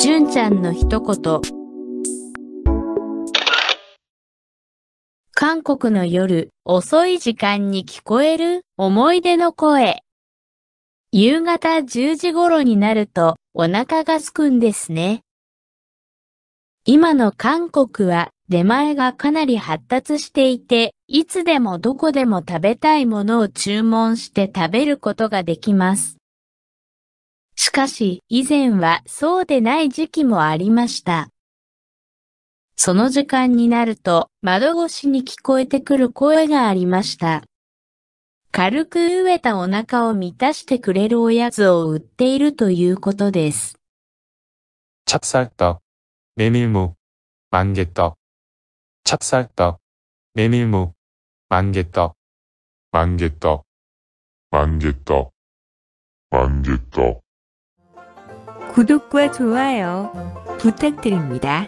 じゅんちゃんの一言。韓国の夜、遅い時間に聞こえる思い出の声。夕方10時頃になるとお腹がすくんですね。今の韓国は出前がかなり発達していて、いつでもどこでも食べたいものを注文して食べることができます。しかし、以前はそうでない時期もありました。その時間になると、窓越しに聞こえてくる声がありました。軽く飢えたお腹を満たしてくれるおやつを売っているということです。찹쌀떡メ밀무만개떡찹쌀떡메밀무만개떡만개떡만개떡만개떡 구독과 좋아요 부탁드립니다.